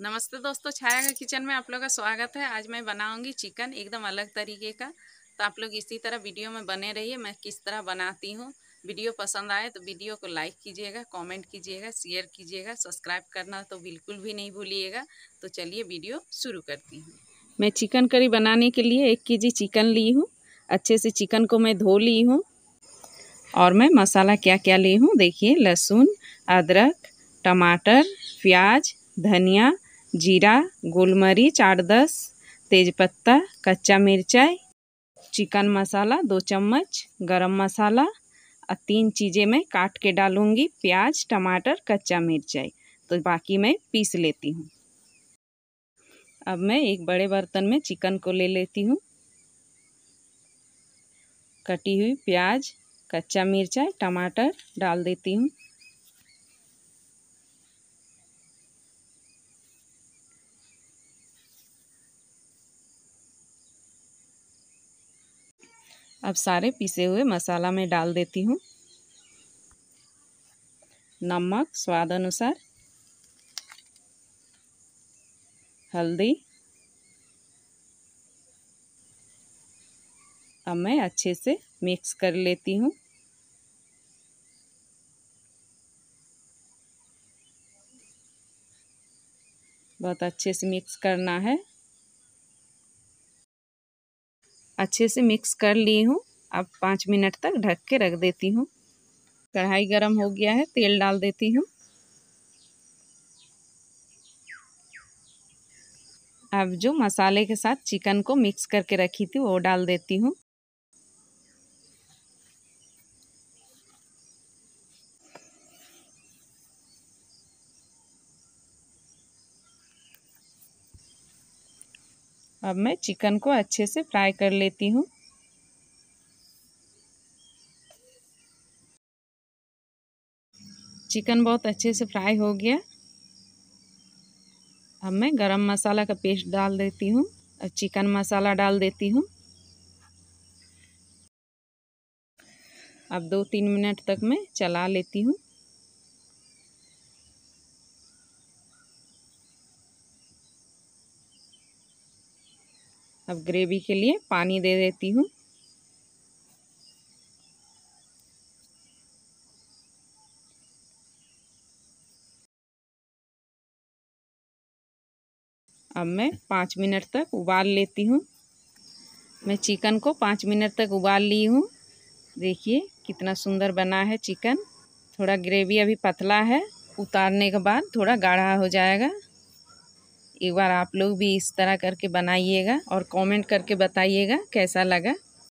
नमस्ते दोस्तों छाया का किचन में आप लोग का स्वागत है आज मैं बनाऊंगी चिकन एकदम अलग तरीके का तो आप लोग इसी तरह वीडियो में बने रहिए मैं किस तरह बनाती हूँ वीडियो पसंद आए तो वीडियो को लाइक कीजिएगा कमेंट कीजिएगा शेयर कीजिएगा सब्सक्राइब करना तो बिल्कुल भी नहीं भूलिएगा तो चलिए वीडियो शुरू करती हूँ मैं चिकन करी बनाने के लिए एक के चिकन ली हूँ अच्छे से चिकन को मैं धो ली हूँ और मैं मसाला क्या क्या ली हूँ देखिए लहसुन अदरक टमाटर प्याज धनिया जीरा गोलमरीच आठ दस तेज़पत्ता कच्चा मिर्चाई चिकन मसाला दो चम्मच गरम मसाला और तीन चीज़ें मैं काट के डालूँगी प्याज टमाटर कच्चा मिर्चाई तो बाकी मैं पीस लेती हूँ अब मैं एक बड़े बर्तन में चिकन को ले लेती हूँ कटी हुई प्याज कच्चा मिर्चा टमाटर डाल देती हूँ अब सारे पीसे हुए मसाला में डाल देती हूँ नमक स्वाद अनुसार हल्दी अब मैं अच्छे से मिक्स कर लेती हूँ बहुत अच्छे से मिक्स करना है अच्छे से मिक्स कर ली हूँ अब पाँच मिनट तक ढक के रख देती हूँ कढ़ाई गरम हो गया है तेल डाल देती हूँ अब जो मसाले के साथ चिकन को मिक्स करके रखी थी वो डाल देती हूँ अब मैं चिकन को अच्छे से फ्राई कर लेती हूँ चिकन बहुत अच्छे से फ्राई हो गया अब मैं गरम मसाला का पेस्ट डाल देती हूँ और चिकन मसाला डाल देती हूँ अब दो तीन मिनट तक मैं चला लेती हूँ अब ग्रेवी के लिए पानी दे देती हूँ अब मैं पाँच मिनट तक उबाल लेती हूँ मैं चिकन को पाँच मिनट तक उबाल ली हूँ देखिए कितना सुंदर बना है चिकन थोड़ा ग्रेवी अभी पतला है उतारने के बाद थोड़ा गाढ़ा हो जाएगा एक बार आप लोग भी इस तरह करके बनाइएगा और कमेंट करके बताइएगा कैसा लगा